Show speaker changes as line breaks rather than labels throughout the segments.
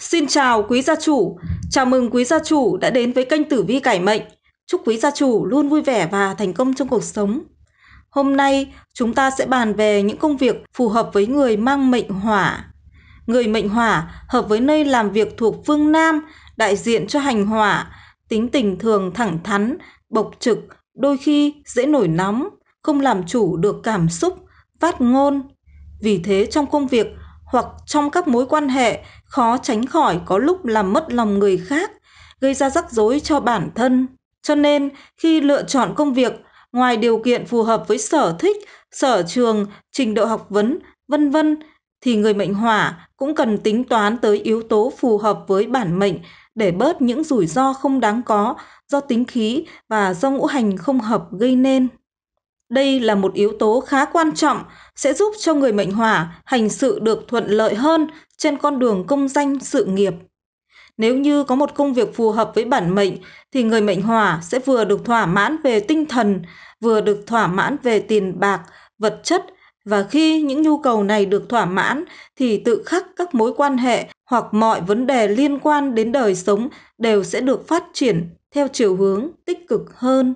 Xin chào quý gia chủ, chào mừng quý gia chủ đã đến với kênh Tử Vi Cải Mệnh. Chúc quý gia chủ luôn vui vẻ và thành công trong cuộc sống. Hôm nay chúng ta sẽ bàn về những công việc phù hợp với người mang mệnh hỏa. Người mệnh hỏa hợp với nơi làm việc thuộc phương Nam, đại diện cho hành hỏa, tính tình thường thẳng thắn, bộc trực, đôi khi dễ nổi nóng, không làm chủ được cảm xúc, phát ngôn. Vì thế trong công việc hoặc trong các mối quan hệ khó tránh khỏi có lúc làm mất lòng người khác, gây ra rắc rối cho bản thân. Cho nên, khi lựa chọn công việc, ngoài điều kiện phù hợp với sở thích, sở trường, trình độ học vấn, vân vân thì người mệnh hỏa cũng cần tính toán tới yếu tố phù hợp với bản mệnh để bớt những rủi ro không đáng có do tính khí và do ngũ hành không hợp gây nên. Đây là một yếu tố khá quan trọng sẽ giúp cho người mệnh hỏa hành sự được thuận lợi hơn trên con đường công danh sự nghiệp. Nếu như có một công việc phù hợp với bản mệnh thì người mệnh hỏa sẽ vừa được thỏa mãn về tinh thần, vừa được thỏa mãn về tiền bạc, vật chất và khi những nhu cầu này được thỏa mãn thì tự khắc các mối quan hệ hoặc mọi vấn đề liên quan đến đời sống đều sẽ được phát triển theo chiều hướng tích cực hơn.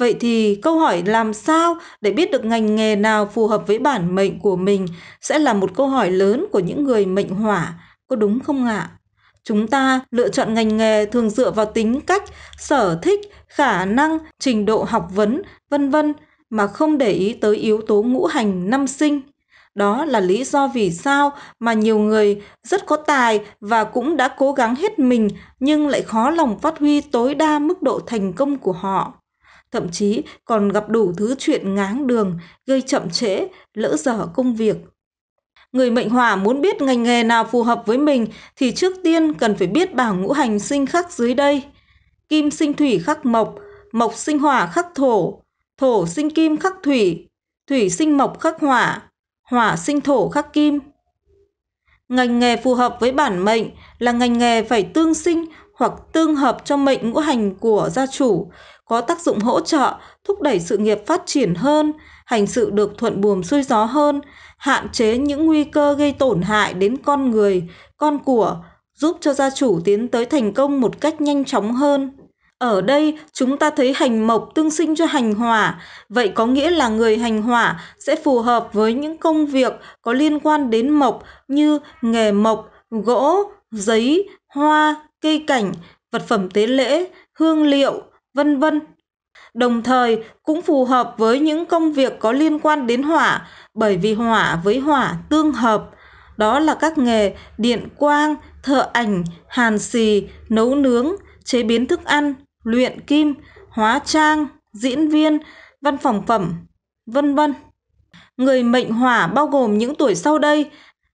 Vậy thì câu hỏi làm sao để biết được ngành nghề nào phù hợp với bản mệnh của mình sẽ là một câu hỏi lớn của những người mệnh hỏa, có đúng không ạ? Chúng ta lựa chọn ngành nghề thường dựa vào tính cách, sở thích, khả năng, trình độ học vấn, vân vân mà không để ý tới yếu tố ngũ hành năm sinh. Đó là lý do vì sao mà nhiều người rất có tài và cũng đã cố gắng hết mình nhưng lại khó lòng phát huy tối đa mức độ thành công của họ thậm chí còn gặp đủ thứ chuyện ngáng đường gây chậm trễ lỡ dở công việc người mệnh hỏa muốn biết ngành nghề nào phù hợp với mình thì trước tiên cần phải biết bảng ngũ hành sinh khắc dưới đây kim sinh thủy khắc mộc mộc sinh hỏa khắc thổ thổ sinh kim khắc thủy thủy sinh mộc khắc hỏa hỏa sinh thổ khắc kim ngành nghề phù hợp với bản mệnh là ngành nghề phải tương sinh hoặc tương hợp cho mệnh ngũ hành của gia chủ, có tác dụng hỗ trợ, thúc đẩy sự nghiệp phát triển hơn, hành sự được thuận buồm xuôi gió hơn, hạn chế những nguy cơ gây tổn hại đến con người, con của, giúp cho gia chủ tiến tới thành công một cách nhanh chóng hơn. Ở đây chúng ta thấy hành mộc tương sinh cho hành hỏa, vậy có nghĩa là người hành hỏa sẽ phù hợp với những công việc có liên quan đến mộc như nghề mộc, gỗ, giấy, hoa, cây cảnh, vật phẩm tế lễ, hương liệu, vân vân. Đồng thời cũng phù hợp với những công việc có liên quan đến hỏa bởi vì hỏa với hỏa tương hợp. Đó là các nghề điện quang, thợ ảnh, hàn xì, nấu nướng, chế biến thức ăn, luyện kim, hóa trang, diễn viên, văn phòng phẩm, vân vân. Người mệnh hỏa bao gồm những tuổi sau đây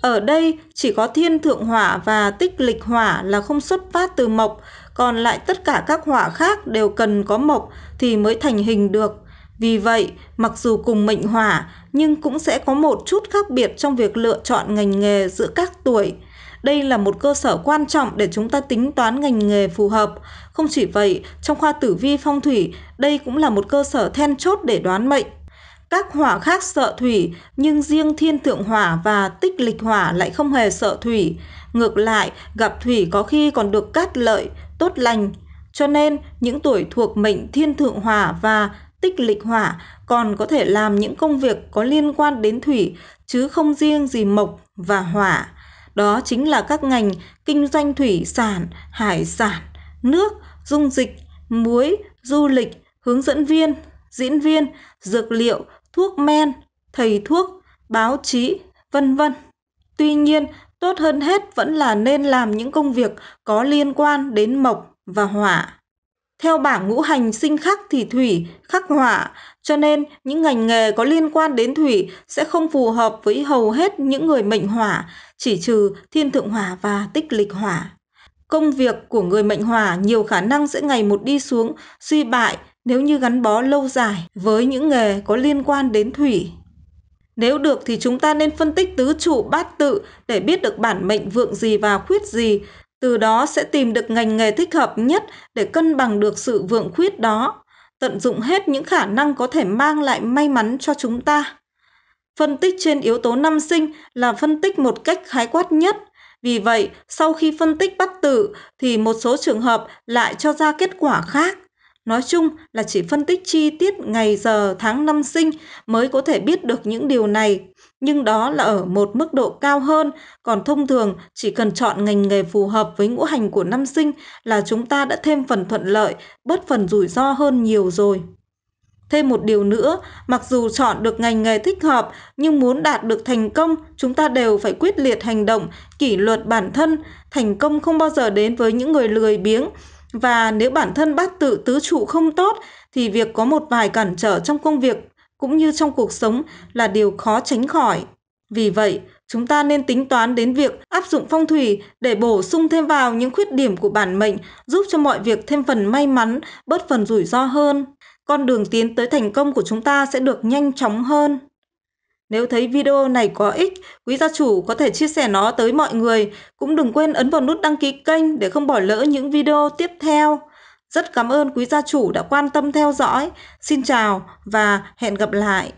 Ở đây chỉ có thiên thượng hỏa và tích lịch hỏa là không xuất phát từ mộc, còn lại tất cả các hỏa khác đều cần có mộc thì mới thành hình được. Vì vậy, mặc dù cùng mệnh hỏa nhưng cũng sẽ có một chút khác biệt trong việc lựa chọn ngành nghề giữa các tuổi. Đây là một cơ sở quan trọng để chúng ta tính toán ngành nghề phù hợp. Không chỉ vậy, trong khoa tử vi phong thủy, đây cũng là một cơ sở then chốt để đoán mệnh. Các hỏa khác sợ thủy, nhưng riêng thiên thượng hỏa và tích lịch hỏa lại không hề sợ thủy. Ngược lại, gặp thủy có khi còn được cát lợi, tốt lành. Cho nên, những tuổi thuộc mệnh thiên thượng hỏa và tích lịch hỏa còn có thể làm những công việc có liên quan đến thủy, chứ không riêng gì mộc và hỏa. Đó chính là các ngành kinh doanh thủy sản, hải sản, nước, dung dịch, muối, du lịch, hướng dẫn viên, diễn viên, dược liệu, thuốc men, thầy thuốc, báo chí, vân vân. Tuy nhiên, tốt hơn hết vẫn là nên làm những công việc có liên quan đến mộc và hỏa. Theo bảng ngũ hành sinh khắc thì thủy, khắc hỏa, cho nên những ngành nghề có liên quan đến thủy sẽ không phù hợp với hầu hết những người mệnh hỏa, chỉ trừ thiên thượng hỏa và tích lịch hỏa. Công việc của người mệnh hỏa nhiều khả năng sẽ ngày một đi xuống, suy bại nếu như gắn bó lâu dài với những nghề có liên quan đến thủy. Nếu được thì chúng ta nên phân tích tứ trụ bát tự để biết được bản mệnh vượng gì và khuyết gì, từ đó sẽ tìm được ngành nghề thích hợp nhất để cân bằng được sự vượng khuyết đó, tận dụng hết những khả năng có thể mang lại may mắn cho chúng ta. Phân tích trên yếu tố năm sinh là phân tích một cách khái quát nhất. Vì vậy, sau khi phân tích bắt tự thì một số trường hợp lại cho ra kết quả khác. Nói chung là chỉ phân tích chi tiết ngày giờ tháng năm sinh mới có thể biết được những điều này, nhưng đó là ở một mức độ cao hơn, còn thông thường chỉ cần chọn ngành nghề phù hợp với ngũ hành của năm sinh là chúng ta đã thêm phần thuận lợi, bớt phần rủi ro hơn nhiều rồi. Thêm một điều nữa, mặc dù chọn được ngành nghề thích hợp, nhưng muốn đạt được thành công, chúng ta đều phải quyết liệt hành động, kỷ luật bản thân. Thành công không bao giờ đến với những người lười biếng, và nếu bản thân bát tự tứ trụ không tốt thì việc có một vài cản trở trong công việc cũng như trong cuộc sống là điều khó tránh khỏi. Vì vậy, chúng ta nên tính toán đến việc áp dụng phong thủy để bổ sung thêm vào những khuyết điểm của bản mệnh, giúp cho mọi việc thêm phần may mắn, bớt phần rủi ro hơn. Con đường tiến tới thành công của chúng ta sẽ được nhanh chóng hơn. Nếu thấy video này có ích, quý gia chủ có thể chia sẻ nó tới mọi người. Cũng đừng quên ấn vào nút đăng ký kênh để không bỏ lỡ những video tiếp theo. Rất cảm ơn quý gia chủ đã quan tâm theo dõi. Xin chào và hẹn gặp lại.